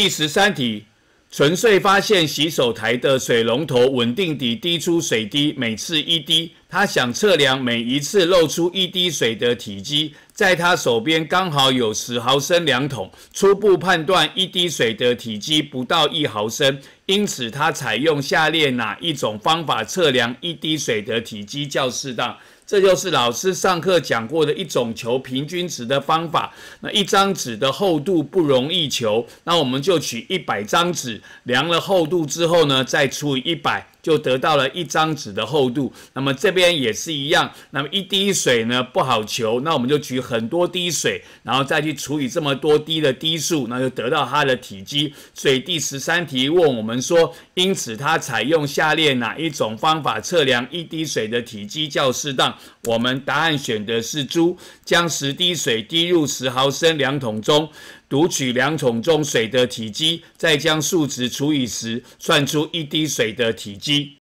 第十三题，纯粹发现洗手台的水龙头稳定地滴出水滴，每次一滴。他想测量每一次漏出一滴水的体积，在他手边刚好有十毫升量筒，初步判断一滴水的体积不到一毫升，因此他采用下列哪一种方法测量一滴水的体积较适当？这就是老师上课讲过的一种求平均值的方法。那一张纸的厚度不容易求，那我们就取一百张纸，量了厚度之后呢，再除以一百。就得到了一张纸的厚度，那么这边也是一样。那么一滴水呢不好求，那我们就取很多滴水，然后再去除以这么多滴的滴数，那就得到它的体积。所以第十三题问我们说，因此它采用下列哪一种方法测量一滴水的体积较适当？我们答案选的是猪，将十滴水滴入十毫升量桶中。读取量筒中水的体积，再将数值除以十，算出一滴水的体积。